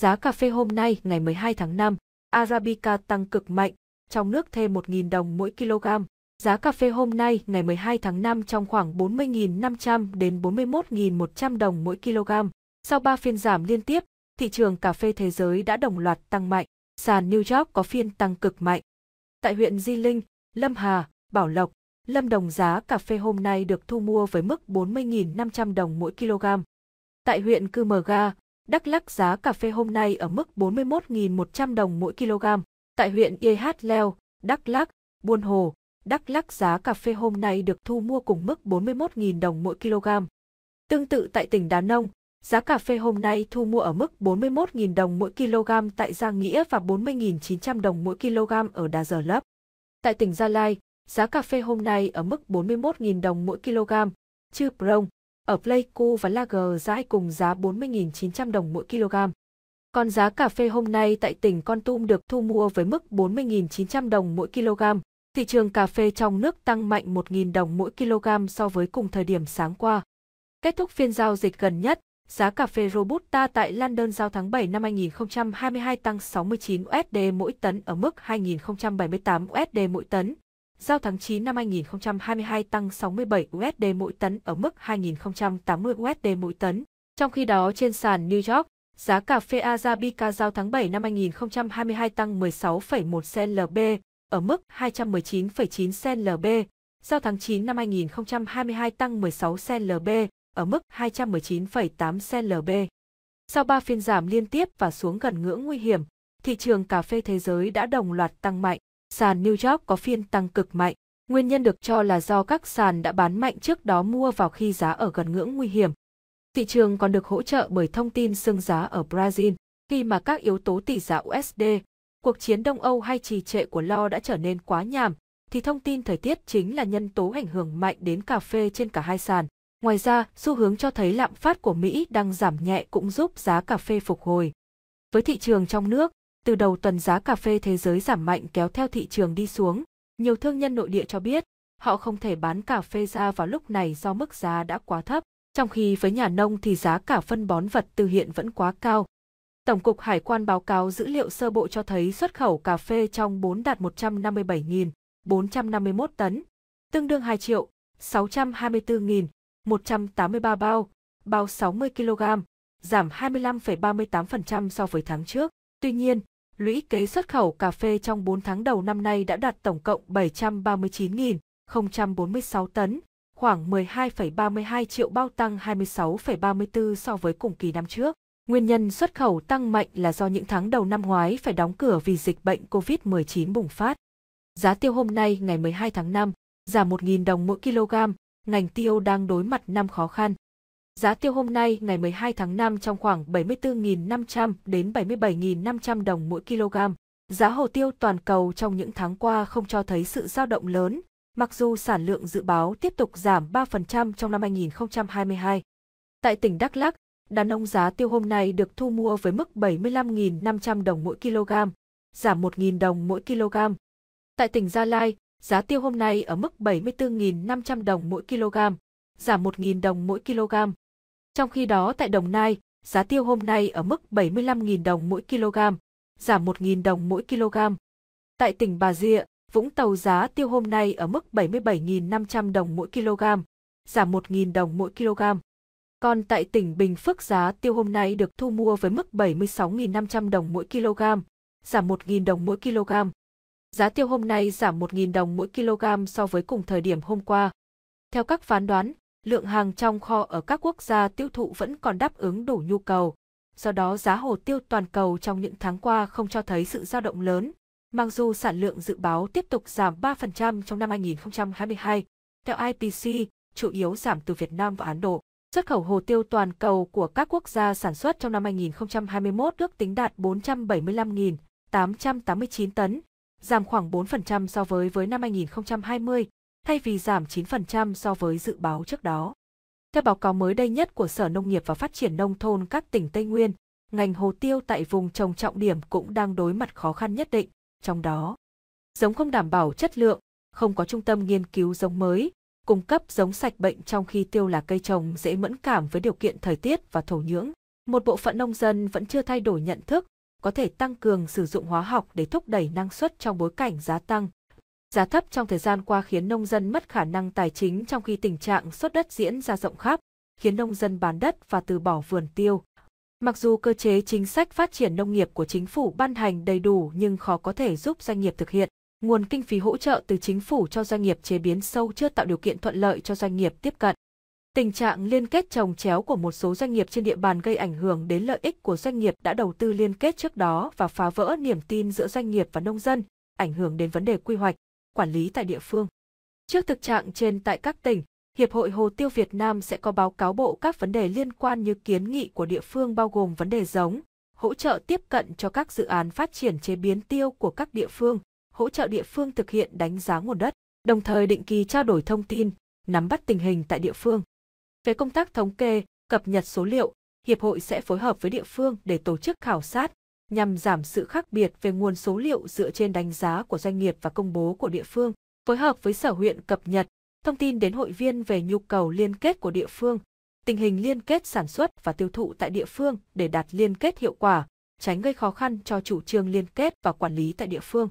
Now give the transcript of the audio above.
Giá cà phê hôm nay ngày 12 tháng 5, Arabica tăng cực mạnh, trong nước thêm 1.000 đồng mỗi kg. Giá cà phê hôm nay ngày 12 tháng 5 trong khoảng 40.500 đến 41.100 đồng mỗi kg. Sau 3 phiên giảm liên tiếp, thị trường cà phê thế giới đã đồng loạt tăng mạnh, sàn New York có phiên tăng cực mạnh. Tại huyện Di Linh, Lâm Hà, Bảo Lộc, Lâm Đồng giá cà phê hôm nay được thu mua với mức 40.500 đồng mỗi kg. Tại huyện Cư Mờ Ga, Đắk Lắc giá cà phê hôm nay ở mức 41.100 đồng mỗi kg. Tại huyện YH Leo, Đắk Lắc, Buôn Hồ, Đắk Lắc giá cà phê hôm nay được thu mua cùng mức 41.000 đồng mỗi kg. Tương tự tại tỉnh Đà Nông, giá cà phê hôm nay thu mua ở mức 41.000 đồng mỗi kg tại Giang Nghĩa và 40.900 đồng mỗi kg ở Đà Giờ Lấp. Tại tỉnh Gia Lai, giá cà phê hôm nay ở mức 41.000 đồng mỗi kg, chư Prong, ở Pleiku và Lager dãi cùng giá 40.900 đồng mỗi kg. Còn giá cà phê hôm nay tại tỉnh Con Tum được thu mua với mức 40.900 đồng mỗi kg. Thị trường cà phê trong nước tăng mạnh 1.000 đồng mỗi kg so với cùng thời điểm sáng qua. Kết thúc phiên giao dịch gần nhất, giá cà phê Robusta tại London giao tháng 7 năm 2022 tăng 69 USD mỗi tấn ở mức 2.078 USD mỗi tấn. Giao tháng 9 năm 2022 tăng 67 USD mỗi tấn ở mức 2080 USD mỗi tấn. Trong khi đó trên sàn New York, giá cà phê Arabica giao tháng 7 năm 2022 tăng 16,1 CLB ở mức 219,9 CLB, giao tháng 9 năm 2022 tăng 16 CLB ở mức 219,8 CLB. Sau 3 phiên giảm liên tiếp và xuống gần ngưỡng nguy hiểm, thị trường cà phê thế giới đã đồng loạt tăng mạnh sàn New York có phiên tăng cực mạnh. Nguyên nhân được cho là do các sàn đã bán mạnh trước đó mua vào khi giá ở gần ngưỡng nguy hiểm. Thị trường còn được hỗ trợ bởi thông tin sương giá ở Brazil, khi mà các yếu tố tỷ giá USD, cuộc chiến Đông Âu hay trì trệ của lo đã trở nên quá nhàm, thì thông tin thời tiết chính là nhân tố ảnh hưởng mạnh đến cà phê trên cả hai sàn. Ngoài ra, xu hướng cho thấy lạm phát của Mỹ đang giảm nhẹ cũng giúp giá cà phê phục hồi. Với thị trường trong nước, từ đầu tuần giá cà phê thế giới giảm mạnh kéo theo thị trường đi xuống, nhiều thương nhân nội địa cho biết họ không thể bán cà phê ra vào lúc này do mức giá đã quá thấp, trong khi với nhà nông thì giá cả phân bón vật tư hiện vẫn quá cao. Tổng cục Hải quan báo cáo dữ liệu sơ bộ cho thấy xuất khẩu cà phê trong 4 đạt 157.451 tấn, tương đương 2 triệu 624.183 bao, bao 60 kg, giảm 25,38% so với tháng trước. Tuy nhiên, lũy kế xuất khẩu cà phê trong 4 tháng đầu năm nay đã đạt tổng cộng 739.046 tấn, khoảng 12,32 triệu bao tăng 26,34 so với cùng kỳ năm trước. Nguyên nhân xuất khẩu tăng mạnh là do những tháng đầu năm ngoái phải đóng cửa vì dịch bệnh COVID-19 bùng phát. Giá tiêu hôm nay ngày 12 tháng 5 giảm 1.000 đồng mỗi kg, ngành tiêu đang đối mặt năm khó khăn, Giá tiêu hôm nay ngày 12 tháng 5 trong khoảng 74.500 đến 77.500 đồng mỗi kg. Giá hồ tiêu toàn cầu trong những tháng qua không cho thấy sự dao động lớn, mặc dù sản lượng dự báo tiếp tục giảm 3% trong năm 2022. Tại tỉnh Đắk Lắk, đàn ông giá tiêu hôm nay được thu mua với mức 75.500 đồng mỗi kg, giảm 1.000 đồng mỗi kg. Tại tỉnh Gia Lai, giá tiêu hôm nay ở mức 74.500 đồng mỗi kg, giảm 1.000 đồng mỗi kg. Trong khi đó tại Đồng Nai, giá tiêu hôm nay ở mức 75.000 đồng mỗi kg, giảm 1.000 đồng mỗi kg. Tại tỉnh Bà Rịa, Vũng Tàu giá tiêu hôm nay ở mức 77.500 đồng mỗi kg, giảm 1.000 đồng mỗi kg. Còn tại tỉnh Bình Phước giá tiêu hôm nay được thu mua với mức 76.500 đồng mỗi kg, giảm 1.000 đồng mỗi kg. Giá tiêu hôm nay giảm 1.000 đồng mỗi kg so với cùng thời điểm hôm qua. Theo các phán đoán, lượng hàng trong kho ở các quốc gia tiêu thụ vẫn còn đáp ứng đủ nhu cầu. Do đó giá hồ tiêu toàn cầu trong những tháng qua không cho thấy sự dao động lớn, mặc dù sản lượng dự báo tiếp tục giảm 3% trong năm 2022. Theo IPC, chủ yếu giảm từ Việt Nam và Ấn Độ. Xuất khẩu hồ tiêu toàn cầu của các quốc gia sản xuất trong năm 2021 ước tính đạt 475.889 tấn, giảm khoảng 4% so với với năm 2020 thay vì giảm 9% so với dự báo trước đó. Theo báo cáo mới đây nhất của Sở Nông nghiệp và Phát triển Nông thôn các tỉnh Tây Nguyên, ngành hồ tiêu tại vùng trồng trọng điểm cũng đang đối mặt khó khăn nhất định, trong đó giống không đảm bảo chất lượng, không có trung tâm nghiên cứu giống mới, cung cấp giống sạch bệnh trong khi tiêu là cây trồng dễ mẫn cảm với điều kiện thời tiết và thổ nhưỡng. Một bộ phận nông dân vẫn chưa thay đổi nhận thức, có thể tăng cường sử dụng hóa học để thúc đẩy năng suất trong bối cảnh giá tăng, Giá thấp trong thời gian qua khiến nông dân mất khả năng tài chính trong khi tình trạng xuất đất diễn ra rộng khắp, khiến nông dân bán đất và từ bỏ vườn tiêu. Mặc dù cơ chế chính sách phát triển nông nghiệp của chính phủ ban hành đầy đủ nhưng khó có thể giúp doanh nghiệp thực hiện. Nguồn kinh phí hỗ trợ từ chính phủ cho doanh nghiệp chế biến sâu chưa tạo điều kiện thuận lợi cho doanh nghiệp tiếp cận. Tình trạng liên kết trồng chéo của một số doanh nghiệp trên địa bàn gây ảnh hưởng đến lợi ích của doanh nghiệp đã đầu tư liên kết trước đó và phá vỡ niềm tin giữa doanh nghiệp và nông dân, ảnh hưởng đến vấn đề quy hoạch, quản lý tại địa phương. Trước thực trạng trên tại các tỉnh, Hiệp hội Hồ tiêu Việt Nam sẽ có báo cáo bộ các vấn đề liên quan như kiến nghị của địa phương bao gồm vấn đề giống, hỗ trợ tiếp cận cho các dự án phát triển chế biến tiêu của các địa phương, hỗ trợ địa phương thực hiện đánh giá nguồn đất, đồng thời định kỳ trao đổi thông tin, nắm bắt tình hình tại địa phương. Về công tác thống kê, cập nhật số liệu, Hiệp hội sẽ phối hợp với địa phương để tổ chức khảo sát, nhằm giảm sự khác biệt về nguồn số liệu dựa trên đánh giá của doanh nghiệp và công bố của địa phương, phối hợp với sở huyện cập nhật thông tin đến hội viên về nhu cầu liên kết của địa phương, tình hình liên kết sản xuất và tiêu thụ tại địa phương để đạt liên kết hiệu quả, tránh gây khó khăn cho chủ trương liên kết và quản lý tại địa phương.